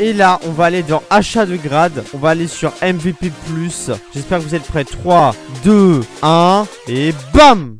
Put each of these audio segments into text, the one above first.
Et là, on va aller dans achat de grade. On va aller sur MVP+. J'espère que vous êtes prêts. 3, 2, 1 et bam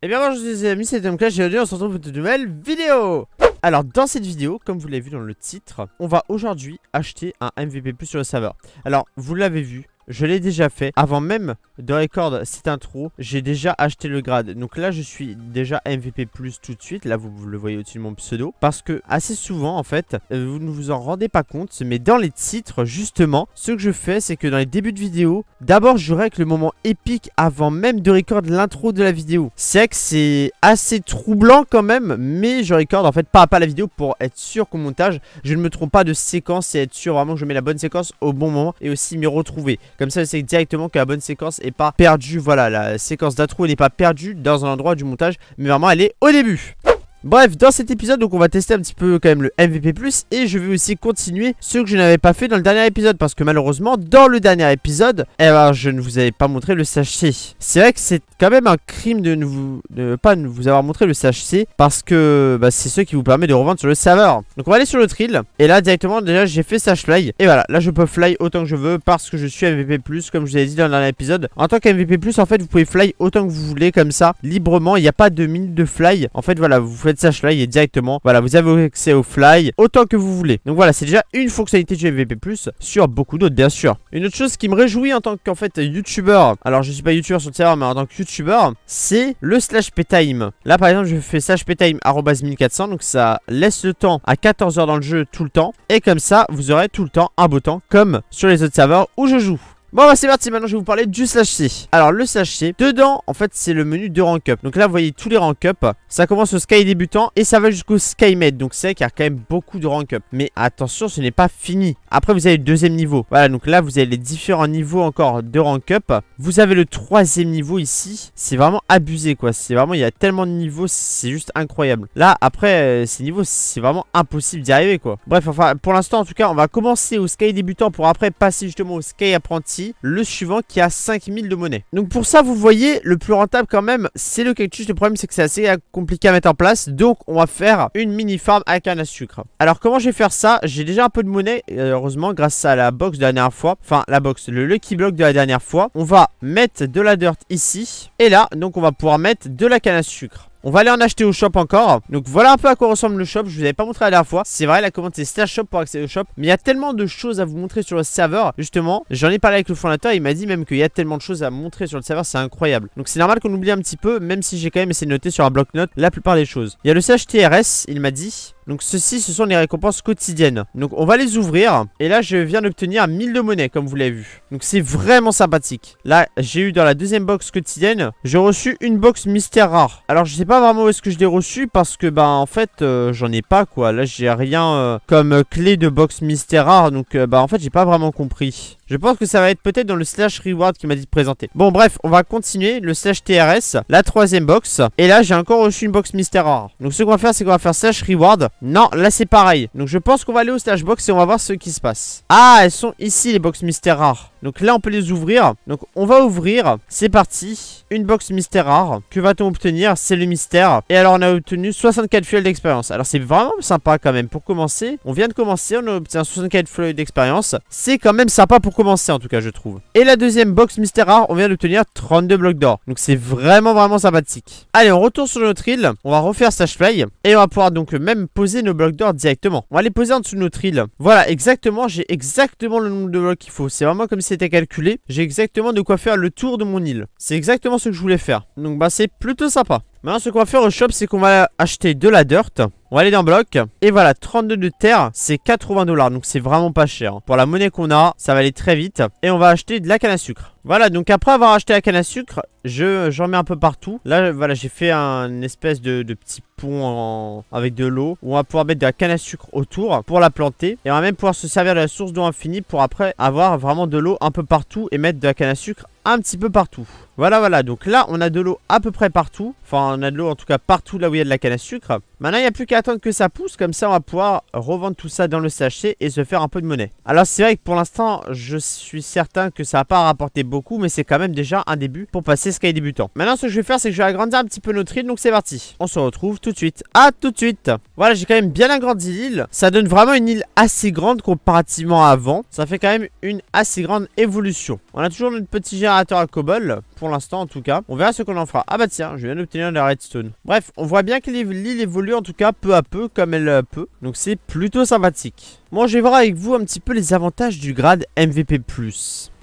et eh bien bonjour les amis, ai amis clash et aujourd'hui on se retrouve pour une nouvelle vidéo alors dans cette vidéo, comme vous l'avez vu dans le titre, on va aujourd'hui acheter un MVP sur le serveur. Alors vous l'avez vu, je l'ai déjà fait. Avant même de record cette intro, j'ai déjà acheté le grade. Donc là, je suis déjà MVP+, tout de suite. Là, vous, le voyez au-dessus de mon pseudo. Parce que assez souvent, en fait, euh, vous ne vous en rendez pas compte. Mais dans les titres, justement, ce que je fais, c'est que dans les débuts de vidéo, d'abord, je règle le moment épique avant même de record l'intro de la vidéo. C'est que c'est assez troublant quand même, mais je record en fait pas à pas la vidéo pour être sûr qu'au montage, je ne me trompe pas de séquence et être sûr vraiment que je mets la bonne séquence au bon moment et aussi m'y retrouver. Comme ça, c'est directement que la bonne séquence n'est pas perdue. Voilà, la séquence d'intro n'est pas perdue dans un endroit du montage, mais vraiment elle est au début. Bref, dans cet épisode, donc on va tester un petit peu quand même le MVP+, et je vais aussi continuer ce que je n'avais pas fait dans le dernier épisode, parce que malheureusement, dans le dernier épisode, eh ben, je ne vous avais pas montré le sachet. C'est vrai que c'est quand même un crime de ne, vous, pas vous avoir montré le SHC parce que bah, c'est ce qui vous permet de revendre sur le serveur. Donc on va aller sur le trill, et là directement, déjà j'ai fait sash fly, et voilà, là je peux fly autant que je veux, parce que je suis MVP+, comme je vous avais dit dans le dernier épisode. En tant qu'MVP+, en fait, vous pouvez fly autant que vous voulez, comme ça, librement, il n'y a pas de minute de fly. En fait, voilà, vous faites Slash là, est directement, voilà, vous avez accès au fly autant que vous voulez. Donc voilà, c'est déjà une fonctionnalité du MVP+, sur beaucoup d'autres bien sûr. Une autre chose qui me réjouit en tant qu'en fait youtubeur, alors je suis pas youtubeur sur le serveur, mais en tant que youtubeur, c'est le slash ptime. Là par exemple, je fais slash ptime 1400, donc ça laisse le temps à 14 h dans le jeu tout le temps. Et comme ça, vous aurez tout le temps un beau temps comme sur les autres serveurs où je joue. Bon bah c'est parti maintenant je vais vous parler du slash C Alors le slash C dedans en fait c'est le menu de rank up Donc là vous voyez tous les rank up Ça commence au sky débutant et ça va jusqu'au sky med Donc c'est vrai qu'il y a quand même beaucoup de rank up Mais attention ce n'est pas fini Après vous avez le deuxième niveau Voilà donc là vous avez les différents niveaux encore de rank up Vous avez le troisième niveau ici C'est vraiment abusé quoi C'est vraiment il y a tellement de niveaux c'est juste incroyable Là après euh, ces niveaux c'est vraiment impossible d'y arriver quoi Bref enfin pour l'instant en tout cas on va commencer au sky débutant Pour après passer justement au sky apprenti le suivant qui a 5000 de monnaie. Donc pour ça, vous voyez, le plus rentable quand même, c'est le cactus. Le problème, c'est que c'est assez compliqué à mettre en place. Donc on va faire une mini farm à canne à sucre. Alors comment je vais faire ça J'ai déjà un peu de monnaie, heureusement, grâce à la box de la dernière fois. Enfin, la box, le lucky block de la dernière fois. On va mettre de la dirt ici. Et là, donc on va pouvoir mettre de la canne à sucre. On va aller en acheter au shop encore. Donc voilà un peu à quoi ressemble le shop. Je vous avais pas montré la dernière fois. C'est vrai, la commande c'est slash shop pour accéder au shop. Mais il y a tellement de choses à vous montrer sur le serveur. Justement, j'en ai parlé avec le fondateur. Il m'a dit même qu'il y a tellement de choses à montrer sur le serveur. C'est incroyable. Donc c'est normal qu'on oublie un petit peu. Même si j'ai quand même essayé de noter sur un bloc note la plupart des choses. Il y a le CHTRS, il m'a dit. Donc ceci, ce sont les récompenses quotidiennes. Donc on va les ouvrir. Et là, je viens d'obtenir 1000 de monnaie, comme vous l'avez vu. Donc c'est vraiment sympathique. Là, j'ai eu dans la deuxième box quotidienne, j'ai reçu une box mystère rare. Alors je sais pas vraiment où est-ce que je l'ai reçu parce que, bah en fait, euh, j'en ai pas quoi. Là, j'ai rien euh, comme clé de box mystère rare. Donc bah en fait, j'ai pas vraiment compris. Je pense que ça va être peut-être dans le slash reward qui m'a dit de présenter. Bon bref, on va continuer le slash TRS, la troisième box. Et là, j'ai encore reçu une box mystère rare. Donc ce qu'on va faire, c'est qu'on va faire slash reward. Non, là c'est pareil. Donc je pense qu'on va aller au stash box et on va voir ce qui se passe. Ah, elles sont ici les box mystères rares. Donc là, on peut les ouvrir. Donc on va ouvrir. C'est parti. Une box mystère rare. Que va-t-on obtenir C'est le mystère. Et alors, on a obtenu 64 fuel d'expérience. Alors c'est vraiment sympa quand même pour commencer. On vient de commencer, on a obtenu 64 fluides d'expérience. C'est quand même sympa pour commencer en tout cas, je trouve. Et la deuxième box mystère rare, on vient d'obtenir 32 blocs d'or. Donc c'est vraiment, vraiment sympathique. Allez, on retourne sur notre île. On va refaire Sash Play. Et on va pouvoir donc même poser nos blocs d'or directement. On va les poser en dessous de notre île. Voilà, exactement. J'ai exactement le nombre de blocs qu'il faut. C'est vraiment comme si c'était calculé, j'ai exactement de quoi faire le tour de mon île. C'est exactement ce que je voulais faire. Donc bah c'est plutôt sympa. Maintenant ce qu'on va faire au shop c'est qu'on va acheter de la dirt. On va aller dans bloc. Et voilà, 32 de terre, c'est 80 dollars. Donc c'est vraiment pas cher. Pour la monnaie qu'on a, ça va aller très vite. Et on va acheter de la canne à sucre. Voilà, donc après avoir acheté la canne à sucre, je j'en mets un peu partout. Là, voilà, j'ai fait un espèce de, petit pont avec de l'eau on va pouvoir mettre de la canne à sucre autour pour la planter. Et on va même pouvoir se servir de la source d'eau infinie pour après avoir vraiment de l'eau un peu partout et mettre de la canne à sucre un petit peu partout. Voilà, voilà. Donc là, on a de l'eau à peu près partout. Enfin, on a de l'eau en tout cas partout là où il y a de la canne à sucre. Maintenant, il n'y a plus qu'à attendre que ça pousse. Comme ça, on va pouvoir revendre tout ça dans le sachet et se faire un peu de monnaie. Alors, c'est vrai que pour l'instant, je suis certain que ça n'a pas rapporté beaucoup. Mais c'est quand même déjà un début pour passer ce Sky débutant. Maintenant, ce que je vais faire, c'est que je vais agrandir un petit peu notre île. Donc, c'est parti. On se retrouve tout de suite. À tout de suite. Voilà, j'ai quand même bien agrandi l'île. Ça donne vraiment une île assez grande comparativement à avant. Ça fait quand même une assez grande évolution. On a toujours notre petit générateur à pour l'instant en tout cas. On verra ce qu'on en fera. Ah bah tiens, je viens d'obtenir la redstone. Bref, on voit bien que l'île évolue en tout cas peu à peu comme elle euh, peut. Donc c'est plutôt sympathique. Moi, je vais voir avec vous un petit peu les avantages du grade MVP+.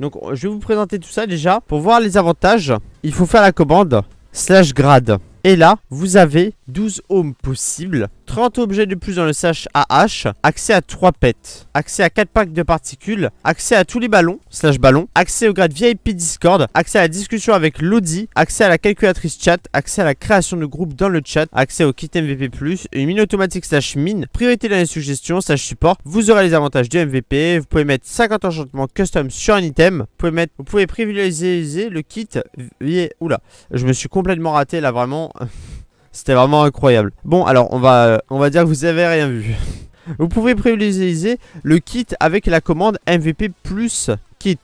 Donc euh, je vais vous présenter tout ça déjà. Pour voir les avantages, il faut faire la commande slash grade. Et là, vous avez 12 homes possibles, 30 objets de plus dans le à AH, accès à 3 pets, accès à 4 packs de particules, accès à tous les ballons, slash ballons, accès au grade VIP Discord, accès à la discussion avec l'Audi, accès à la calculatrice chat, accès à la création de groupe dans le chat, accès au kit MVP+, une mine automatique slash mine, priorité dans les suggestions slash support, vous aurez les avantages du MVP, vous pouvez mettre 50 enchantements custom sur un item, vous pouvez, mettre, vous pouvez privilégier le kit, oula, je me suis complètement raté là vraiment... C'était vraiment incroyable. Bon, alors on va, on va dire que vous avez rien vu. Vous pouvez privilégier le kit avec la commande MVP plus kit.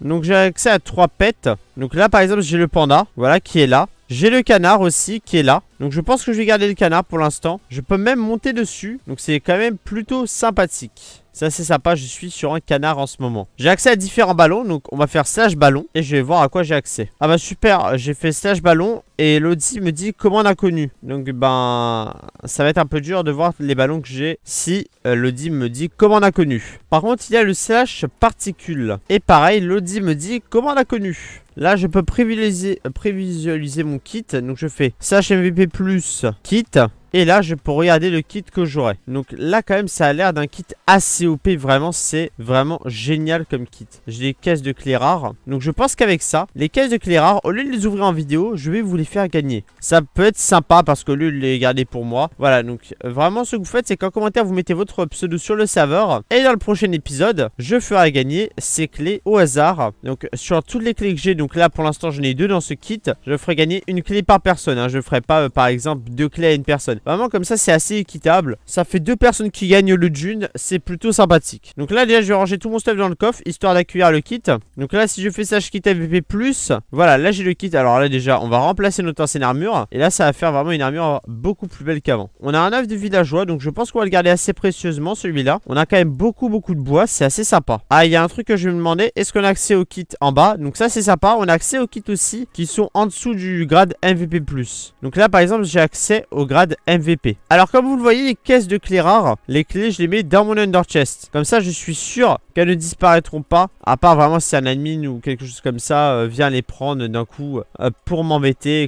Donc j'ai accès à trois pets. Donc là par exemple j'ai le panda, voilà, qui est là. J'ai le canard aussi qui est là. Donc je pense que je vais garder le canard pour l'instant. Je peux même monter dessus. Donc c'est quand même plutôt sympathique. Ça c'est sympa, je suis sur un canard en ce moment. J'ai accès à différents ballons. Donc on va faire slash ballon. Et je vais voir à quoi j'ai accès. Ah bah super, j'ai fait slash ballon. Et Elodie me dit comment on a connu. Donc ben ça va être un peu dur de voir les ballons que j'ai si euh, me dit comment on a connu. Par contre il y a le slash particule. Et pareil Lodi me dit comment on a connu. Là je peux euh, prévisualiser, mon kit. Donc je fais slash MVP plus kit. Et là, je peux regarder le kit que j'aurai. Donc là, quand même, ça a l'air d'un kit assez OP. Vraiment, c'est vraiment génial comme kit. J'ai des caisses de clés rares. Donc je pense qu'avec ça, les caisses de clés rares, au lieu de les ouvrir en vidéo, je vais vous les faire gagner. Ça peut être sympa parce que lui, il est gardé pour moi. Voilà, donc euh, vraiment, ce que vous faites, c'est qu'en commentaire, vous mettez votre pseudo sur le serveur. Et dans le prochain épisode, je ferai gagner ces clés au hasard. Donc, sur toutes les clés que j'ai, donc là, pour l'instant, j'en ai deux dans ce kit. Je ferai gagner une clé par personne. Hein. Je ferai pas, euh, par exemple, deux clés à une personne. Vraiment, comme ça, c'est assez équitable. Ça fait deux personnes qui gagnent le June. C'est plutôt sympathique. Donc là, déjà, je vais ranger tout mon stuff dans le coffre, histoire d'accueillir le kit. Donc là, si je fais ça, je quitte plus. Voilà, là, j'ai le kit. Alors là, déjà, on va remplacer notre ancienne armure. Et là, ça va faire vraiment une armure beaucoup plus belle qu'avant. On a un œuf de villageois, donc je pense qu'on va le garder assez précieusement, celui-là. On a quand même beaucoup, beaucoup de bois. C'est assez sympa. Ah, il y a un truc que je vais me demander. Est-ce qu'on a accès au kit en bas Donc ça, c'est sympa. On a accès au kit aussi qui sont en dessous du grade MVP+. plus Donc là, par exemple, j'ai accès au grade MVP. Alors, comme vous le voyez, les caisses de clés rares, les clés, je les mets dans mon under chest. Comme ça, je suis sûr qu'elles ne disparaîtront pas, à part vraiment si un admin ou quelque chose comme ça euh, vient les prendre d'un coup euh, pour m'embêter,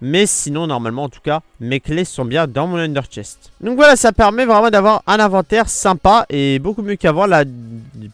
mais sinon, normalement, en tout cas, mes clés sont bien dans mon under chest. Donc voilà, ça permet vraiment d'avoir un inventaire sympa et beaucoup mieux qu'avant.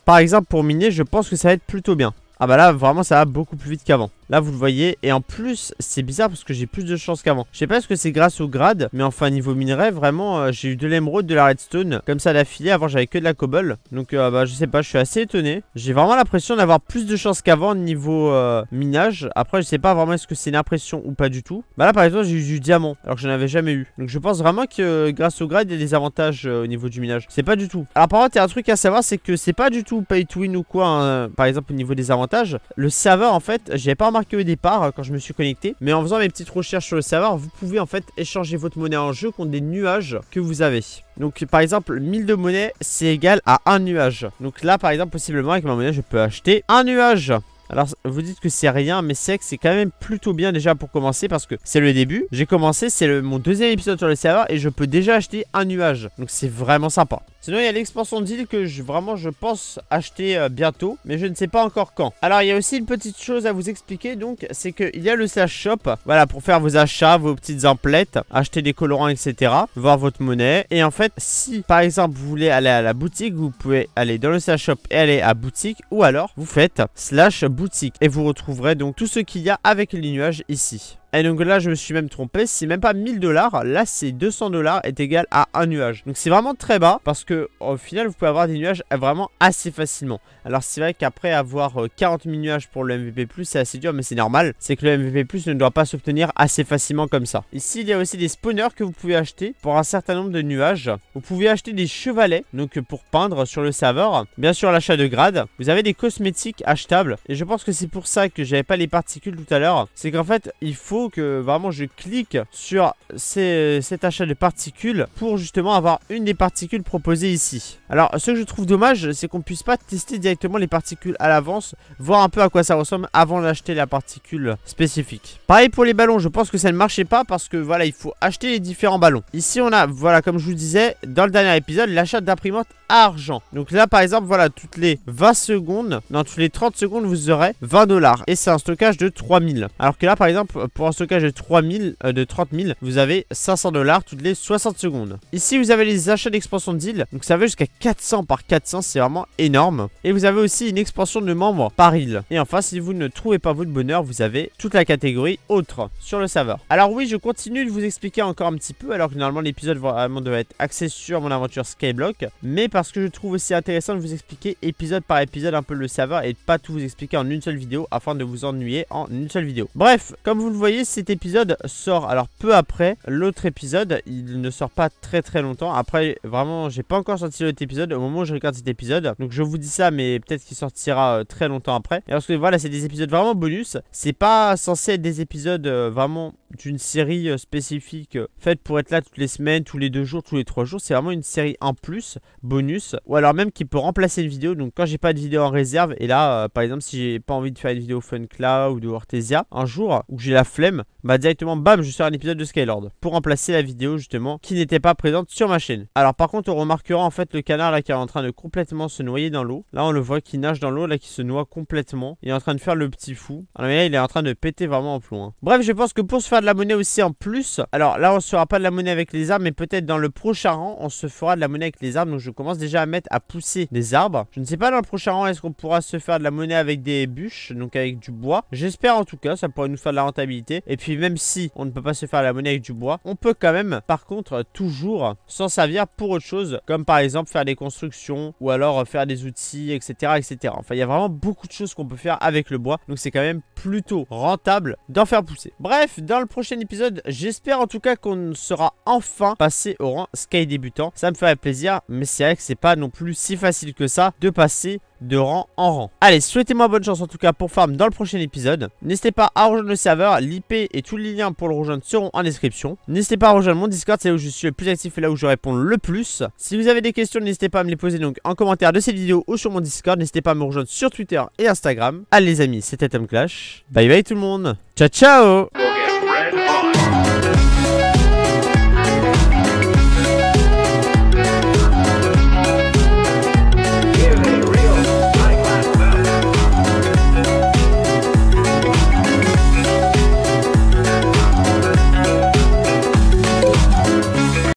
par exemple, pour miner, je pense que ça va être plutôt bien. Ah bah là, vraiment, ça va beaucoup plus vite qu'avant. Là vous le voyez et en plus c'est bizarre parce que j'ai plus de chance qu'avant Je sais pas ce que c'est grâce au grade mais enfin niveau minerais vraiment euh, j'ai eu de l'émeraude, de la redstone Comme ça d'affilée avant j'avais que de la cobble Donc euh, bah je sais pas je suis assez étonné J'ai vraiment l'impression d'avoir plus de chance qu'avant niveau euh, minage Après je sais pas vraiment est-ce que c'est une impression ou pas du tout Bah là par exemple j'ai eu du diamant alors que n'en avais jamais eu Donc je pense vraiment que grâce au grade il y a des avantages au niveau du minage C'est pas du tout Alors par contre il y a un truc à savoir c'est que c'est pas du tout pay to win ou quoi hein. Par exemple au niveau des avantages Le serveur en fait j'ai pas que au départ euh, quand je me suis connecté. Mais en faisant mes petites recherches sur le serveur, vous pouvez en fait échanger votre monnaie en jeu contre des nuages que vous avez. Donc par exemple 1000 de monnaie c'est égal à un nuage Donc là par exemple possiblement avec ma monnaie je peux acheter un nuage alors vous dites que c'est rien mais c'est que c'est quand même plutôt bien déjà pour commencer parce que c'est le début J'ai commencé c'est mon deuxième épisode sur le serveur et je peux déjà acheter un nuage Donc c'est vraiment sympa Sinon, il y a l'expansion d'île que je, vraiment je pense acheter euh, bientôt, mais je ne sais pas encore quand. Alors, il y a aussi une petite chose à vous expliquer, donc, c'est qu'il y a le slash shop, voilà, pour faire vos achats, vos petites emplettes, acheter des colorants, etc., voir votre monnaie. Et en fait, si, par exemple, vous voulez aller à la boutique, vous pouvez aller dans le slash shop et aller à boutique, ou alors, vous faites slash boutique, et vous retrouverez donc tout ce qu'il y a avec les nuages ici. Et donc là, je me suis même trompé, c'est même pas 1000 dollars, là c'est 200 dollars est égal à un nuage. Donc c'est vraiment très bas parce que au final, vous pouvez avoir des nuages vraiment assez facilement. Alors c'est vrai qu'après avoir 40 euh, 000 nuages pour le MVP+, c'est assez dur, mais c'est normal. C'est que le MVP+, ne doit pas s'obtenir assez facilement comme ça. Ici, il y a aussi des spawners que vous pouvez acheter pour un certain nombre de nuages. Vous pouvez acheter des chevalets, donc euh, pour peindre sur le serveur. Bien sûr, l'achat de grades Vous avez des cosmétiques achetables. Et je pense que c'est pour ça que j'avais pas les particules tout à l'heure. C'est qu'en fait, il faut que vraiment je clique sur cet achat de particules pour justement avoir une des particules proposées ici. Alors ce que je trouve dommage c'est qu'on puisse pas tester directement les particules à l'avance, voir un peu à quoi ça ressemble avant d'acheter la particule spécifique. Pareil pour les ballons, je pense que ça ne marchait pas parce que voilà il faut acheter les différents ballons. Ici on a, voilà comme je vous disais dans le dernier épisode, l'achat d'imprimante argent. Donc là par exemple voilà toutes les 20 secondes, dans toutes les 30 secondes vous aurez 20 dollars et c'est un stockage de 3000. Alors que là par exemple pour en stockage de, 3000, euh, de 30 000, vous avez 500 dollars toutes les 60 secondes. Ici, vous avez les achats d'expansion de Donc, ça va jusqu'à 400 par 400. C'est vraiment énorme. Et vous avez aussi une expansion de membres par île. Et enfin, si vous ne trouvez pas votre bonheur, vous avez toute la catégorie autre sur le serveur. Alors oui, je continue de vous expliquer encore un petit peu. Alors que normalement, l'épisode euh, vraiment devait être axé sur mon aventure Skyblock. Mais parce que je trouve aussi intéressant de vous expliquer épisode par épisode un peu le serveur et pas tout vous expliquer en une seule vidéo afin de vous ennuyer en une seule vidéo. Bref, comme vous le voyez, cet épisode sort alors peu après l'autre épisode. Il ne sort pas très très longtemps. Après, vraiment, j'ai pas encore sorti l'autre épisode au moment où je regarde cet épisode. Donc je vous dis ça, mais peut-être qu'il sortira euh, très longtemps après. Et lorsque que voilà, c'est des épisodes vraiment bonus. C'est pas censé être des épisodes euh, vraiment d'une série euh, spécifique faite pour être là toutes les semaines, tous les deux jours, tous les trois jours. C'est vraiment une série en plus, bonus, ou alors même qui peut remplacer une vidéo. Donc quand j'ai pas de vidéo en réserve, et là, par exemple, si j'ai pas envie de faire une vidéo Fun ou de Ortesia, un jour où j'ai la flemme bah directement bam je sors un épisode de Skylord pour remplacer la vidéo justement qui n'était pas présente sur ma chaîne. Alors par contre on remarquera en fait le canard là qui est en train de complètement se noyer dans l'eau. Là on le voit qui nage dans l'eau là qui se noie complètement. Il est en train de faire le petit fou. Alors ah, mais là il est en train de péter vraiment en plomb. Hein. Bref je pense que pour se faire de la monnaie aussi en plus, alors là on se fera pas de la monnaie avec les arbres mais peut-être dans le prochain rang on se fera de la monnaie avec les arbres. Donc je commence déjà à mettre à pousser des arbres. Je ne sais pas dans le prochain rang est-ce qu'on pourra se faire de la monnaie avec des bûches donc avec du bois. J'espère en tout cas ça pourrait nous faire de la rentabilité et puis même si on ne peut pas se faire la monnaie avec du bois, on peut quand même par contre toujours s'en servir pour autre chose. Comme par exemple faire des constructions ou alors faire des outils, etc. etc. Enfin il y a vraiment beaucoup de choses qu'on peut faire avec le bois. Donc c'est quand même plutôt rentable d'en faire pousser. Bref, dans le prochain épisode, j'espère en tout cas qu'on sera enfin passé au rang Sky débutant. Ça me ferait plaisir, mais c'est vrai que c'est pas non plus si facile que ça de passer de rang en rang. Allez, souhaitez-moi bonne chance en tout cas pour farm dans le prochain épisode. N'hésitez pas à rejoindre le serveur, l'IP et tous les liens pour le rejoindre seront en description. N'hésitez pas à rejoindre mon Discord, c'est là où je suis le plus actif et là où je réponds le plus. Si vous avez des questions, n'hésitez pas à me les poser donc en commentaire de cette vidéo ou sur mon Discord. N'hésitez pas à me rejoindre sur Twitter et Instagram. Allez les amis, c'était Tom Clash. Bye bye tout le monde. Ciao ciao